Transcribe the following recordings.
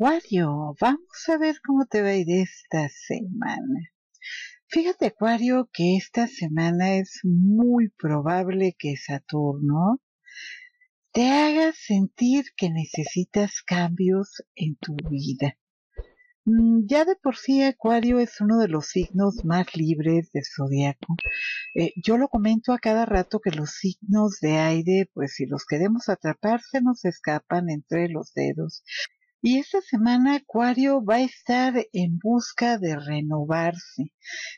Acuario, vamos a ver cómo te va a ir esta semana. Fíjate, Acuario, que esta semana es muy probable que Saturno te haga sentir que necesitas cambios en tu vida. Mm, ya de por sí Acuario es uno de los signos más libres del zodiaco. Eh, yo lo comento a cada rato que los signos de aire, pues si los queremos atrapar, se nos escapan entre los dedos. Y esta semana Acuario va a estar en busca de renovarse,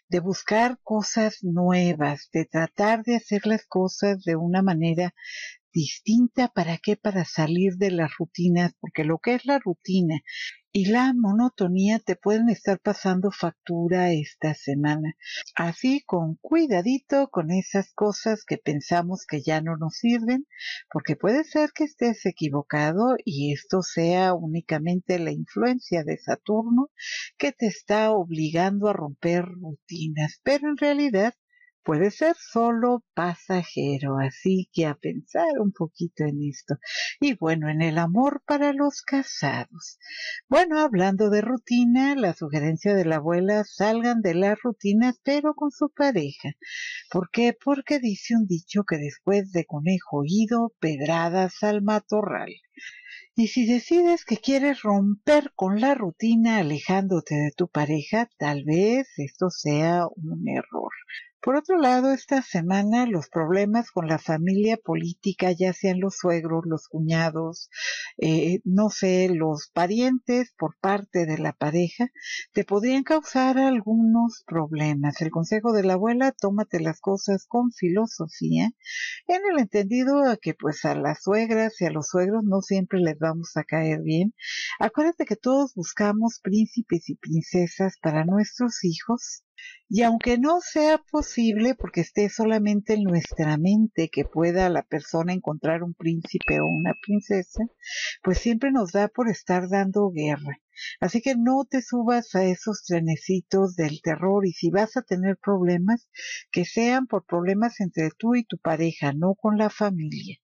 de buscar cosas nuevas, de tratar de hacer las cosas de una manera distinta, ¿para qué? Para salir de las rutinas, porque lo que es la rutina y la monotonía te pueden estar pasando factura esta semana. Así, con cuidadito con esas cosas que pensamos que ya no nos sirven, porque puede ser que estés equivocado y esto sea únicamente la influencia de Saturno que te está obligando a romper rutinas, pero en realidad puede ser solo pasajero, así que a pensar un poquito en esto. Y bueno, en el amor para los casados. Bueno, hablando de rutina, la sugerencia de la abuela, salgan de las rutinas, pero con su pareja. ¿Por qué? Porque dice un dicho que después de conejo ido, pedradas al matorral. Y si decides que quieres romper con la rutina alejándote de tu pareja, tal vez esto sea un error. Por otro lado, esta semana los problemas con la familia política, ya sean los suegros, los cuñados, eh, no sé, los parientes por parte de la pareja, te podrían causar algunos problemas. El consejo de la abuela, tómate las cosas con filosofía, en el entendido de que pues a las suegras y a los suegros no siempre les vamos a caer bien. Acuérdate que todos buscamos príncipes y princesas para nuestros hijos y aunque no sea posible, porque esté solamente en nuestra mente que pueda la persona encontrar un príncipe o una princesa, pues siempre nos da por estar dando guerra. Así que no te subas a esos trenecitos del terror y si vas a tener problemas, que sean por problemas entre tú y tu pareja, no con la familia.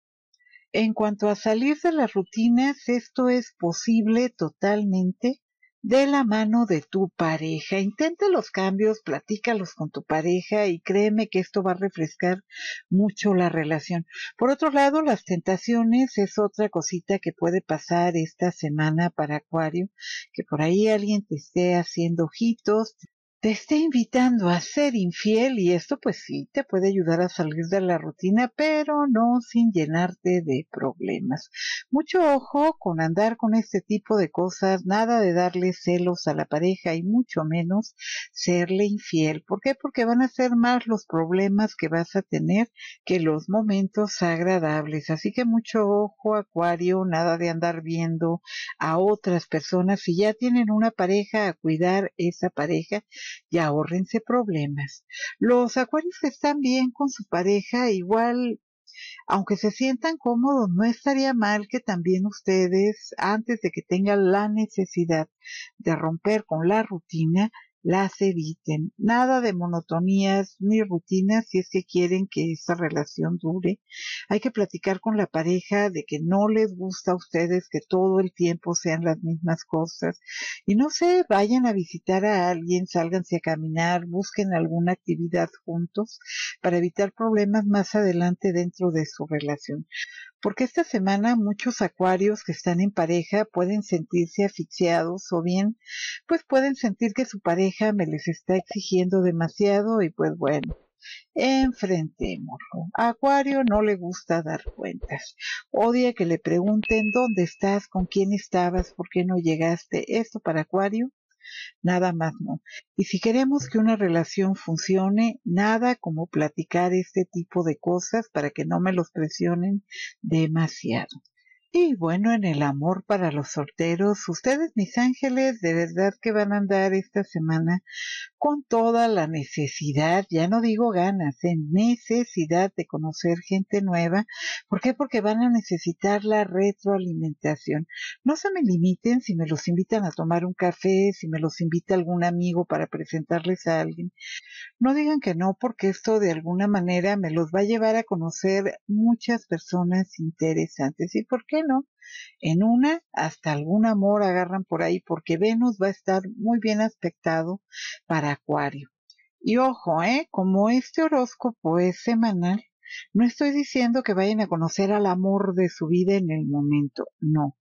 En cuanto a salir de las rutinas, esto es posible totalmente de la mano de tu pareja. Intenta los cambios, platícalos con tu pareja y créeme que esto va a refrescar mucho la relación. Por otro lado, las tentaciones es otra cosita que puede pasar esta semana para Acuario, que por ahí alguien te esté haciendo ojitos, te está invitando a ser infiel y esto pues sí te puede ayudar a salir de la rutina, pero no sin llenarte de problemas. Mucho ojo con andar con este tipo de cosas, nada de darle celos a la pareja y mucho menos serle infiel. ¿Por qué? Porque van a ser más los problemas que vas a tener que los momentos agradables. Así que mucho ojo, Acuario, nada de andar viendo a otras personas. Si ya tienen una pareja, a cuidar esa pareja y ahórrense problemas. Los acuarios que están bien con su pareja, igual, aunque se sientan cómodos, no estaría mal que también ustedes, antes de que tengan la necesidad de romper con la rutina, las eviten. Nada de monotonías ni rutinas si es que quieren que esta relación dure. Hay que platicar con la pareja de que no les gusta a ustedes que todo el tiempo sean las mismas cosas. Y no sé, vayan a visitar a alguien, sálganse a caminar, busquen alguna actividad juntos para evitar problemas más adelante dentro de su relación porque esta semana muchos acuarios que están en pareja pueden sentirse asfixiados o bien pues pueden sentir que su pareja me les está exigiendo demasiado y pues bueno. Enfrentémoslo. Acuario no le gusta dar cuentas. Odia que le pregunten dónde estás, con quién estabas, por qué no llegaste. Esto para Acuario nada más no. Y si queremos que una relación funcione, nada como platicar este tipo de cosas para que no me los presionen demasiado. Y bueno, en el amor para los solteros, ustedes mis ángeles, de verdad que van a andar esta semana con toda la necesidad, ya no digo ganas, en eh, necesidad de conocer gente nueva. ¿Por qué? Porque van a necesitar la retroalimentación. No se me limiten si me los invitan a tomar un café, si me los invita algún amigo para presentarles a alguien. No digan que no, porque esto de alguna manera me los va a llevar a conocer muchas personas interesantes. ¿Y por qué? Bueno, En una, hasta algún amor agarran por ahí, porque Venus va a estar muy bien aspectado para Acuario. Y ojo, ¿eh? Como este horóscopo es semanal, no estoy diciendo que vayan a conocer al amor de su vida en el momento, no.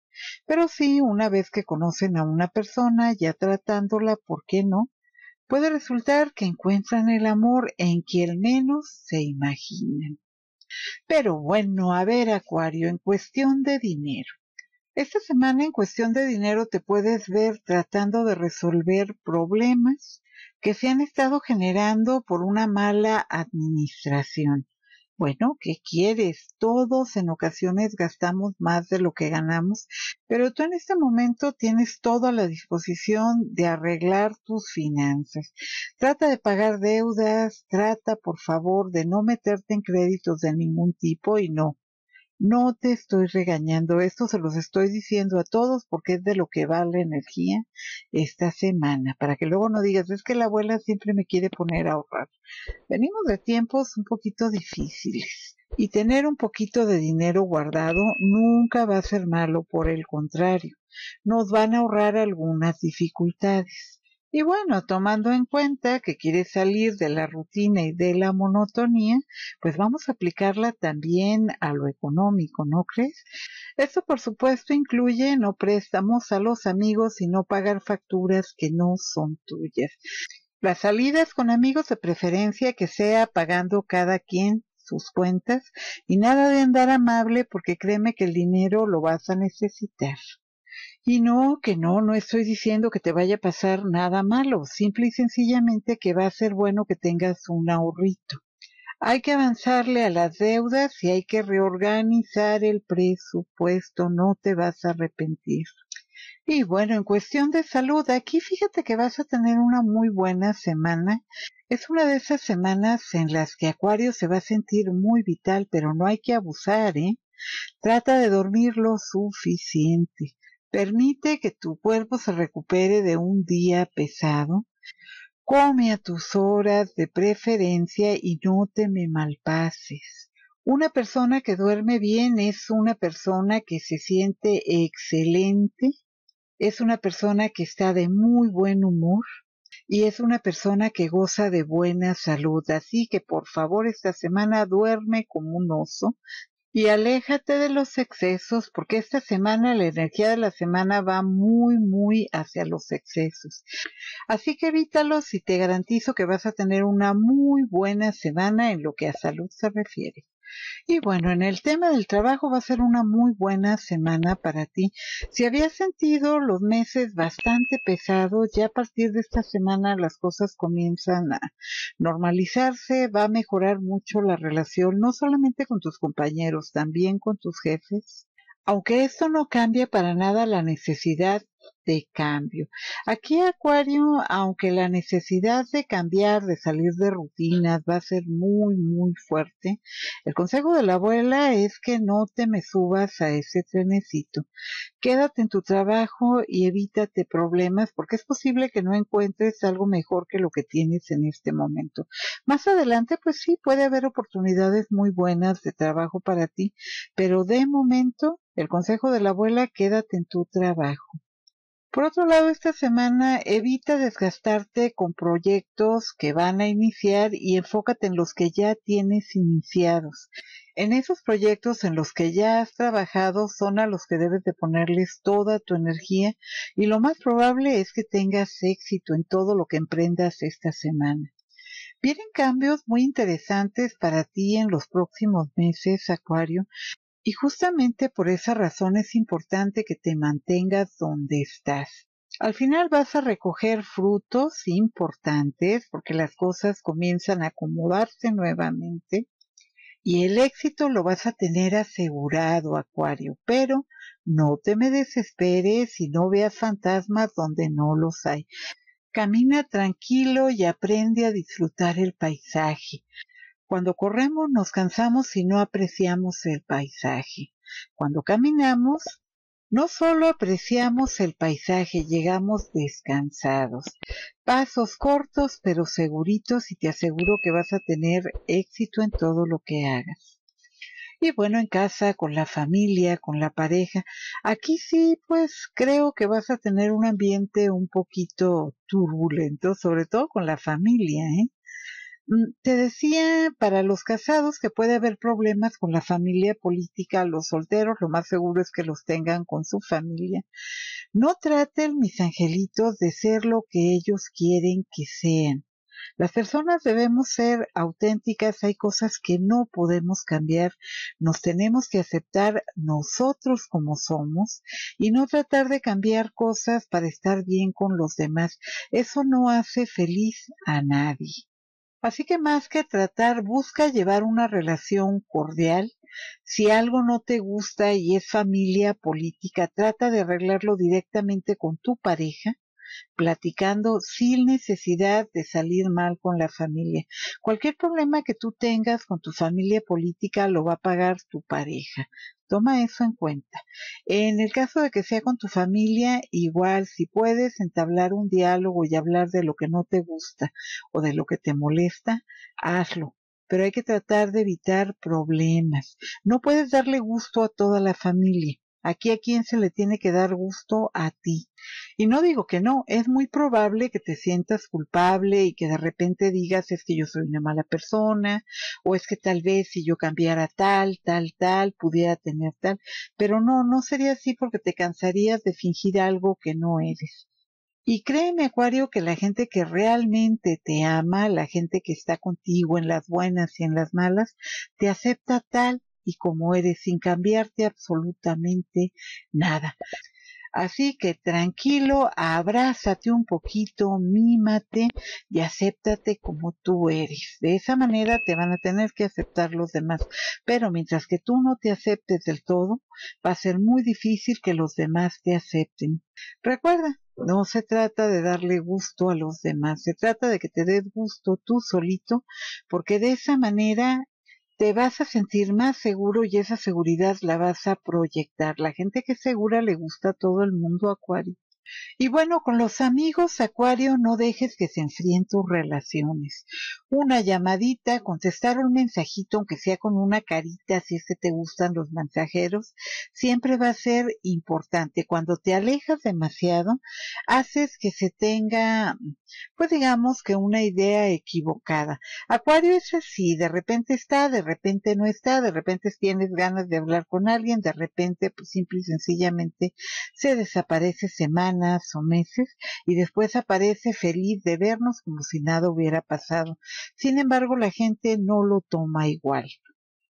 Pero sí, una vez que conocen a una persona, ya tratándola, ¿por qué no? Puede resultar que encuentran el amor en quien menos se imaginan. Pero bueno, a ver, Acuario, en cuestión de dinero. Esta semana en cuestión de dinero te puedes ver tratando de resolver problemas que se han estado generando por una mala administración. Bueno, ¿qué quieres? Todos en ocasiones gastamos más de lo que ganamos, pero tú en este momento tienes toda la disposición de arreglar tus finanzas. Trata de pagar deudas, trata por favor de no meterte en créditos de ningún tipo y no. No te estoy regañando, esto se los estoy diciendo a todos porque es de lo que va la energía esta semana, para que luego no digas, es que la abuela siempre me quiere poner a ahorrar. Venimos de tiempos un poquito difíciles y tener un poquito de dinero guardado nunca va a ser malo, por el contrario, nos van a ahorrar algunas dificultades. Y bueno, tomando en cuenta que quieres salir de la rutina y de la monotonía, pues vamos a aplicarla también a lo económico, ¿no crees? Esto por supuesto incluye no préstamos a los amigos y no pagar facturas que no son tuyas. Las salidas con amigos de preferencia que sea pagando cada quien sus cuentas y nada de andar amable porque créeme que el dinero lo vas a necesitar. Y no, que no, no estoy diciendo que te vaya a pasar nada malo, simple y sencillamente que va a ser bueno que tengas un ahorrito. Hay que avanzarle a las deudas y hay que reorganizar el presupuesto, no te vas a arrepentir. Y bueno, en cuestión de salud, aquí fíjate que vas a tener una muy buena semana. Es una de esas semanas en las que Acuario se va a sentir muy vital, pero no hay que abusar, ¿eh? Trata de dormir lo suficiente. Permite que tu cuerpo se recupere de un día pesado. Come a tus horas de preferencia y no te me malpases. Una persona que duerme bien es una persona que se siente excelente, es una persona que está de muy buen humor y es una persona que goza de buena salud. Así que por favor esta semana duerme como un oso, y aléjate de los excesos, porque esta semana la energía de la semana va muy, muy hacia los excesos. Así que evítalos y te garantizo que vas a tener una muy buena semana en lo que a salud se refiere. Y bueno, en el tema del trabajo va a ser una muy buena semana para ti. Si habías sentido los meses bastante pesados, ya a partir de esta semana las cosas comienzan a normalizarse, va a mejorar mucho la relación, no solamente con tus compañeros, también con tus jefes. Aunque esto no cambia para nada la necesidad de cambio. Aquí Acuario, aunque la necesidad de cambiar, de salir de rutinas va a ser muy, muy fuerte, el consejo de la abuela es que no te me subas a ese trenecito. Quédate en tu trabajo y evítate problemas porque es posible que no encuentres algo mejor que lo que tienes en este momento. Más adelante, pues sí, puede haber oportunidades muy buenas de trabajo para ti, pero de momento, el consejo de la abuela, quédate en tu trabajo. Por otro lado, esta semana evita desgastarte con proyectos que van a iniciar y enfócate en los que ya tienes iniciados. En esos proyectos en los que ya has trabajado son a los que debes de ponerles toda tu energía y lo más probable es que tengas éxito en todo lo que emprendas esta semana. Vienen cambios muy interesantes para ti en los próximos meses, Acuario, y justamente por esa razón es importante que te mantengas donde estás. Al final vas a recoger frutos importantes porque las cosas comienzan a acomodarse nuevamente y el éxito lo vas a tener asegurado, Acuario, pero no te me desesperes y no veas fantasmas donde no los hay. Camina tranquilo y aprende a disfrutar el paisaje. Cuando corremos nos cansamos y no apreciamos el paisaje. Cuando caminamos, no solo apreciamos el paisaje, llegamos descansados. Pasos cortos pero seguritos y te aseguro que vas a tener éxito en todo lo que hagas. Y bueno, en casa, con la familia, con la pareja, aquí sí, pues creo que vas a tener un ambiente un poquito turbulento, sobre todo con la familia, ¿eh? Mm, te decía para los casados que puede haber problemas con la familia política, los solteros, lo más seguro es que los tengan con su familia. No traten, mis angelitos, de ser lo que ellos quieren que sean. Las personas debemos ser auténticas, hay cosas que no podemos cambiar, nos tenemos que aceptar nosotros como somos y no tratar de cambiar cosas para estar bien con los demás. Eso no hace feliz a nadie. Así que más que tratar, busca llevar una relación cordial. Si algo no te gusta y es familia política, trata de arreglarlo directamente con tu pareja, platicando sin necesidad de salir mal con la familia. Cualquier problema que tú tengas con tu familia política lo va a pagar tu pareja. Toma eso en cuenta. En el caso de que sea con tu familia, igual si puedes entablar un diálogo y hablar de lo que no te gusta o de lo que te molesta, hazlo. Pero hay que tratar de evitar problemas. No puedes darle gusto a toda la familia. Aquí a quien se le tiene que dar gusto a ti. Y no digo que no, es muy probable que te sientas culpable y que de repente digas es que yo soy una mala persona o es que tal vez si yo cambiara tal, tal, tal, pudiera tener tal. Pero no, no sería así porque te cansarías de fingir algo que no eres. Y créeme, Acuario, que la gente que realmente te ama, la gente que está contigo en las buenas y en las malas, te acepta tal y como eres sin cambiarte absolutamente nada. Así que tranquilo, abrázate un poquito, mímate y acéptate como tú eres. De esa manera te van a tener que aceptar los demás. Pero mientras que tú no te aceptes del todo, va a ser muy difícil que los demás te acepten. Recuerda, no se trata de darle gusto a los demás, se trata de que te des gusto tú solito, porque de esa manera te vas a sentir más seguro y esa seguridad la vas a proyectar. La gente que es segura le gusta a todo el mundo Acuario. Y bueno, con los amigos Acuario no dejes que se enfríen tus relaciones una llamadita, contestar un mensajito, aunque sea con una carita, si es que te gustan los mensajeros, siempre va a ser importante. Cuando te alejas demasiado, haces que se tenga, pues digamos que una idea equivocada. Acuario es así, de repente está, de repente no está, de repente tienes ganas de hablar con alguien, de repente, pues simple y sencillamente, se desaparece semanas o meses y después aparece feliz de vernos como si nada hubiera pasado. Sin embargo, la gente no lo toma igual.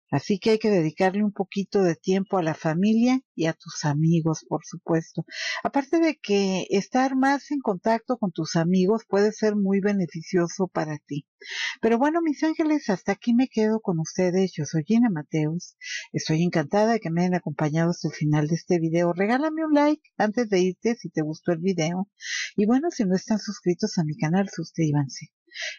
Así que hay que dedicarle un poquito de tiempo a la familia y a tus amigos, por supuesto. Aparte de que estar más en contacto con tus amigos puede ser muy beneficioso para ti. Pero bueno, mis ángeles, hasta aquí me quedo con ustedes. Yo soy Gina Mateus. Estoy encantada de que me hayan acompañado hasta el final de este video. Regálame un like antes de irte si te gustó el video. Y bueno, si no están suscritos a mi canal, suscríbanse.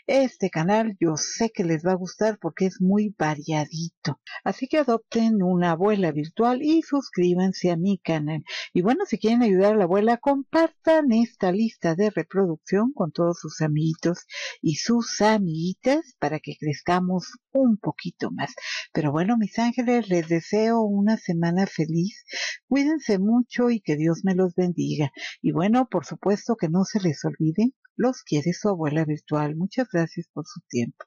Este canal yo sé que les va a gustar porque es muy variadito. Así que adopten una abuela virtual y suscríbanse a mi canal. Y bueno, si quieren ayudar a la abuela, compartan esta lista de reproducción con todos sus amiguitos y sus amiguitas para que crezcamos un poquito más. Pero bueno, mis ángeles, les deseo una semana feliz. Cuídense mucho y que Dios me los bendiga. Y bueno, por supuesto que no se les olvide los quiere su abuela virtual. Muchas gracias por su tiempo.